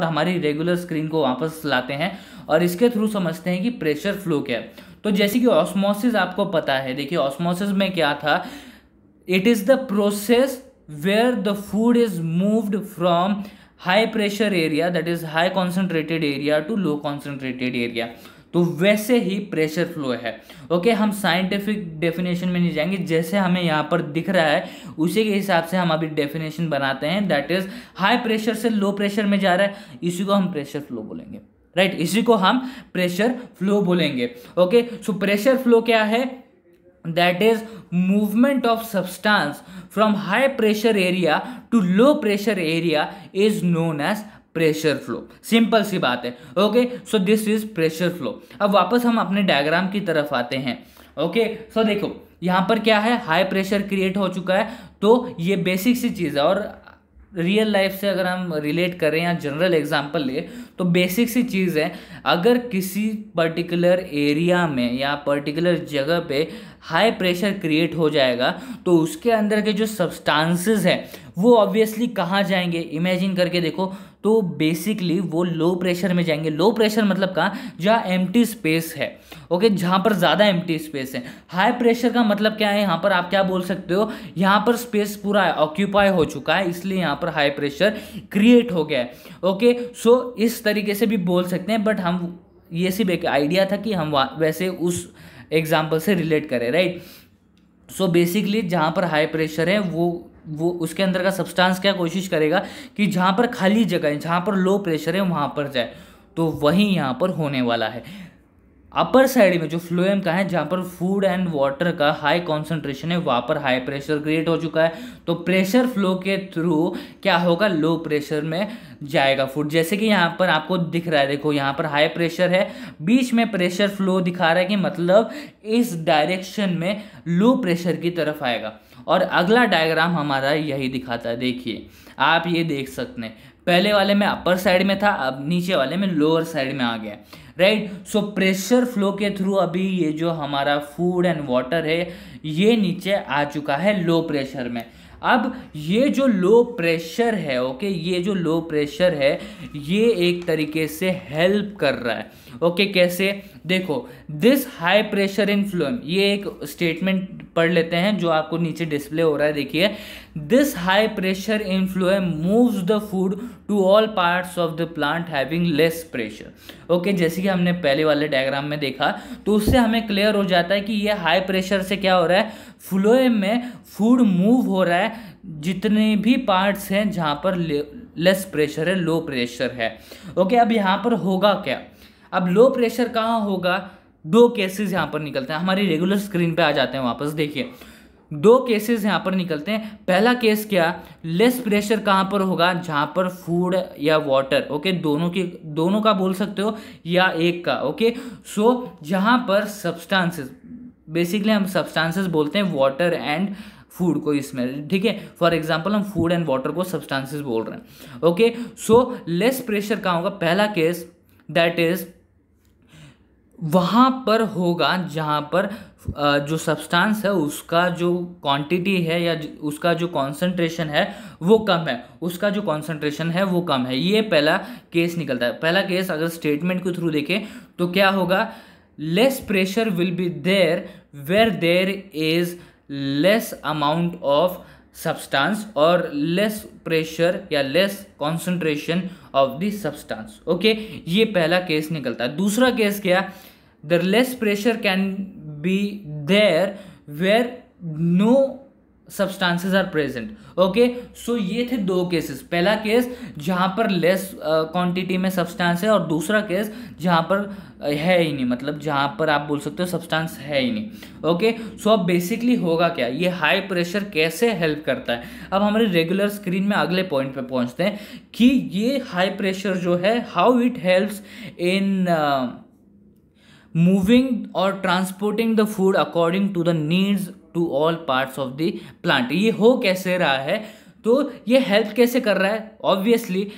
और हमारी regular screen को वापस लाते हैं और इसके थ्रू समझते हैं कि प्रेशर फ्लो क्या है तो जैसे कि ऑस्मोसिस आपको पता है देखिए ऑस्मोसिस में क्या था it is the process where the food is moved from high pressure area that is high concentrated area to low concentrated area तो वैसे ही प्रेशर फ्लो है ओके हम साइंटिफिक डेफिनेशन में नहीं जाएंगे जैसे हमें यहाँ पर दिख रहा है उसी के हिसाब से हम अभी डेफिनेशन बनाते हैं दैट इज हाई प्रेशर से लो प्रेशर में जा रहा है इसी को हम प्रेशर फ्लो बोलेंगे राइट right? इसी को हम प्रेशर फ्लो बोलेंगे ओके सो प्रेशर फ्लो क्या है that is movement of substance from high pressure area to low pressure area is known as pressure flow simple सी बात है okay so this is pressure flow अब वापस हम अपने डायग्राम की तरफ आते हैं ओके सो देखो यहाँ पर क्या है हाई प्रेशर क्रिएट हो चुका है तो ये बेसिक सी चीज़ है और रियल लाइफ से अगर हम रिलेट करें या जनरल एग्जांपल ले तो बेसिक सी चीज़ है अगर किसी पर्टिकुलर एरिया में या पर्टिकुलर जगह पे हाई प्रेशर क्रिएट हो जाएगा तो उसके अंदर के जो सब्सटेंसेस हैं वो ऑब्वियसली कहाँ जाएंगे इमेजिन करके देखो तो बेसिकली वो लो प्रेशर में जाएंगे लो प्रेशर मतलब कहाँ जहाँ एम स्पेस है ओके जहाँ पर ज़्यादा एम स्पेस है हाई प्रेशर का मतलब क्या है यहाँ पर आप क्या बोल सकते हो यहाँ पर स्पेस पूरा ऑक्यूपाई हो चुका है इसलिए यहाँ पर हाई प्रेशर क्रिएट हो गया है ओके सो इस तरीके से भी बोल सकते हैं बट हम ये सिर्फ एक आइडिया था कि हम वैसे उस एग्जाम्पल से रिलेट करें राइट सो बेसिकली जहाँ पर हाई प्रेशर है वो वो उसके अंदर का सब्सटेंस क्या कोशिश करेगा कि जहाँ पर खाली जगह है जहाँ पर लो प्रेशर है वहाँ पर जाए तो वही यहाँ पर होने वाला है अपर साइड में जो फ्लोएम का है जहाँ पर फूड एंड वाटर का हाई कॉन्सेंट्रेशन है वहाँ पर हाई प्रेशर क्रिएट हो चुका है तो प्रेशर फ्लो के थ्रू क्या होगा लो प्रेशर में जाएगा फूड जैसे कि यहाँ पर आपको दिख रहा है देखो यहाँ पर हाई प्रेशर है बीच में प्रेशर फ्लो दिखा रहा है कि मतलब इस डायरेक्शन में लो प्रेशर की तरफ आएगा और अगला डायग्राम हमारा यही दिखाता है देखिए आप ये देख सकते हैं पहले वाले में अपर साइड में था अब नीचे वाले में लोअर साइड में आ गया राइट सो प्रेशर फ्लो के थ्रू अभी ये जो हमारा फूड एंड वाटर है ये नीचे आ चुका है लो प्रेशर में अब ये जो लो प्रेशर है ओके ये जो लो प्रेशर है ये एक तरीके से हेल्प कर रहा है ओके कैसे देखो this high pressure in phloem ये एक स्टेटमेंट पढ़ लेते हैं जो आपको नीचे डिस्प्ले हो रहा है देखिए this high pressure in phloem moves the food to all parts of the plant having less pressure okay जैसे कि हमने पहले वाले डायग्राम में देखा तो उससे हमें क्लियर हो जाता है कि ये हाई प्रेशर से क्या हो रहा है फ्लोएम में फूड मूव हो रहा है जितने भी पार्ट्स हैं जहाँ पर लेस प्रेशर है लो प्रेशर है ओके अब यहाँ पर होगा क्या अब लो प्रेशर कहाँ होगा दो केसेस यहाँ पर निकलते हैं हमारी रेगुलर स्क्रीन पे आ जाते हैं वापस देखिए दो केसेस यहाँ पर निकलते हैं पहला केस क्या लेस प्रेशर कहाँ पर होगा जहाँ पर फूड या वाटर ओके दोनों की दोनों का बोल सकते हो या एक का ओके सो जहाँ पर सब्सटेंसेस बेसिकली हम सब्सटेंसेस बोलते हैं वाटर एंड फूड को इसमें ठीक है फॉर एग्जाम्पल हम फूड एंड वाटर को सब्सटेंसेस बोल रहे हैं ओके सो लेस प्रेशर कहाँ होगा पहला केस दैट इज वहाँ पर होगा जहाँ पर जो सब्सटेंस है उसका जो क्वांटिटी है या उसका जो कॉन्सेंट्रेशन है वो कम है उसका जो कॉन्सेंट्रेशन है वो कम है ये पहला केस निकलता है पहला केस अगर स्टेटमेंट के थ्रू देखें तो क्या होगा less pressure will be there where there is less amount of substance or less pressure या less concentration of the substance okay ये पहला केस निकलता है दूसरा केस क्या the less pressure can be there where no substances are present okay so ये थे दो केसेस पहला केस जहाँ पर लेस क्वांटिटी uh, में सब्सटेंस है और दूसरा केस जहाँ पर uh, है ही नहीं मतलब जहाँ पर आप बोल सकते हो सब्सटेंस है ही नहीं ओके सो अब बेसिकली होगा क्या ये हाई प्रेशर कैसे हेल्प करता है अब हमारे रेगुलर स्क्रीन में अगले पॉइंट पे पहुँचते हैं कि ये हाई प्रेशर जो है how it helps in moving और transporting the food according to the needs to all parts of the plant ये हो कैसे रहा है तो ये हेल्प कैसे कर रहा है obviously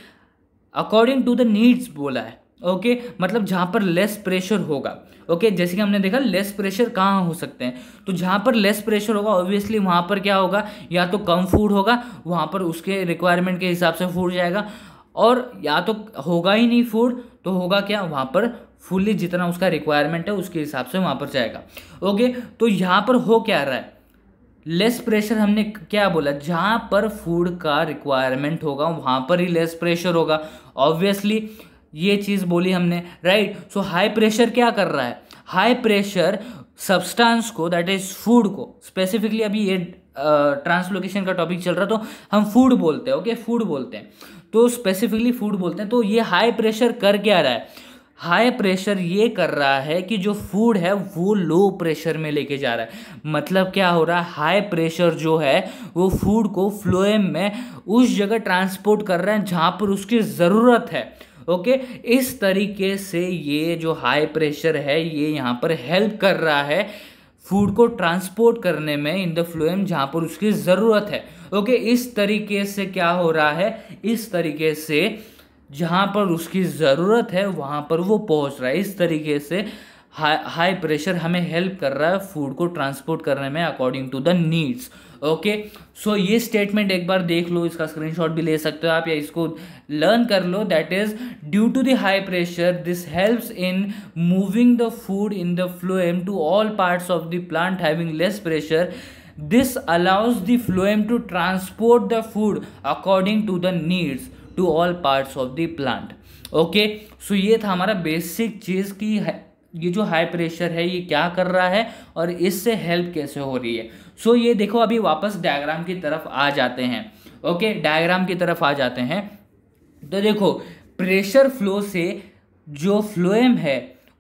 according to the needs बोला है ओके okay, मतलब जहाँ पर लेस प्रेशर होगा ओके okay, जैसे कि हमने देखा लेस प्रेशर कहाँ हो सकते हैं तो जहाँ पर लेस प्रेशर होगा ऑब्वियसली वहाँ पर क्या होगा या तो कम फूड होगा वहाँ पर उसके रिक्वायरमेंट के हिसाब से फूड जाएगा और या तो होगा ही नहीं फूड तो होगा क्या वहाँ पर फुल्ली जितना उसका रिक्वायरमेंट है उसके हिसाब से वहाँ पर जाएगा ओके तो यहाँ पर हो क्या रहा है लेस प्रेशर हमने क्या बोला जहाँ पर फूड का रिक्वायरमेंट होगा वहाँ पर ही लेस प्रेशर होगा ऑब्वियसली ये चीज़ बोली हमने राइट सो हाई प्रेशर क्या कर रहा है हाई प्रेशर सब्सटेंस को दैट इज़ फूड को स्पेसिफिकली अभी ये ट्रांसलोकेशन uh, का टॉपिक चल रहा तो हम फूड बोलते हैं ओके फूड बोलते हैं तो स्पेसिफिकली फूड बोलते हैं तो ये हाई प्रेशर कर क्या रहा है हाई प्रेशर ये कर रहा है कि जो फूड है वो लो प्रेशर में लेके जा रहा है मतलब क्या हो रहा है हाई प्रेशर जो है वो फूड को फ्लोएम में उस जगह ट्रांसपोर्ट कर रहा है जहाँ पर उसकी ज़रूरत है ओके इस तरीके से ये जो हाई प्रेशर है ये यहाँ पर हेल्प कर रहा है फूड को ट्रांसपोर्ट करने में इन द फ्लोएम जहाँ पर उसकी ज़रूरत है ओके इस तरीके से क्या हो रहा है इस तरीके से जहाँ पर उसकी ज़रूरत है वहाँ पर वो पहुँच रहा है इस तरीके से हाई हाई प्रेशर हमें हेल्प कर रहा है फूड को ट्रांसपोर्ट करने में according to the needs okay so ये स्टेटमेंट एक बार देख लो इसका स्क्रीनशॉट भी ले सकते हो आप या इसको लर्न कर लो that is due to the high pressure this helps in moving the food in the phloem to all parts of the plant having less pressure this allows the phloem to transport the food according to the needs to all parts of the plant okay so ये था हमारा basic चीज़ की ये जो high pressure है ये क्या कर रहा है और इससे हेल्प कैसे हो रही है सो so, ये देखो अभी वापस डायग्राम की तरफ आ जाते हैं ओके डायग्राम की तरफ आ जाते हैं तो देखो प्रेशर फ्लो से जो फ्लोएम है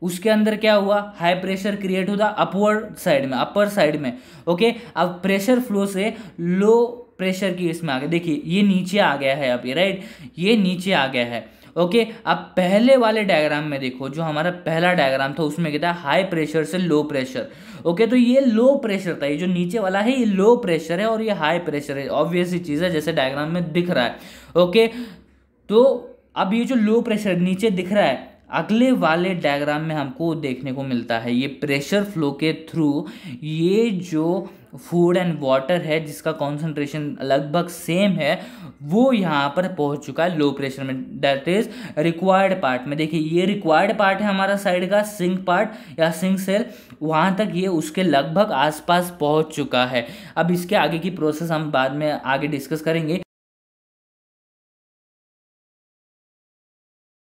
उसके अंदर क्या हुआ हाई प्रेशर क्रिएट होता अपवर्ड साइड में अपर साइड में ओके अब प्रेशर फ्लो से लो प्रेशर की इसमें आ गया देखिए ये नीचे आ गया है अभी राइट ये नीचे आ गया है ओके अब पहले वाले डायग्राम में देखो जो हमारा पहला डायग्राम था उसमें क्या था हाई प्रेशर से लो प्रेशर ओके तो ये लो प्रेशर था ये जो नीचे वाला है ये लो प्रेशर है और ये हाई प्रेशर है ऑब्वियसली चीज़ है जैसे डायग्राम में दिख रहा है ओके तो अब ये जो लो प्रेशर नीचे दिख रहा है अगले वाले डायग्राम में हमको देखने को मिलता है ये प्रेशर फ्लो के थ्रू ये जो फूड एंड वाटर है जिसका कॉन्सेंट्रेशन लगभग सेम है वो यहाँ पर पहुँच चुका है लो प्रेशर में दैट इज रिक्वायर्ड पार्ट में देखिए ये रिक्वायर्ड पार्ट है हमारा साइड का सिंक पार्ट या सिंक सेल वहाँ तक ये उसके लगभग आसपास पहुँच चुका है अब इसके आगे की प्रोसेस हम बाद में आगे डिस्कस करेंगे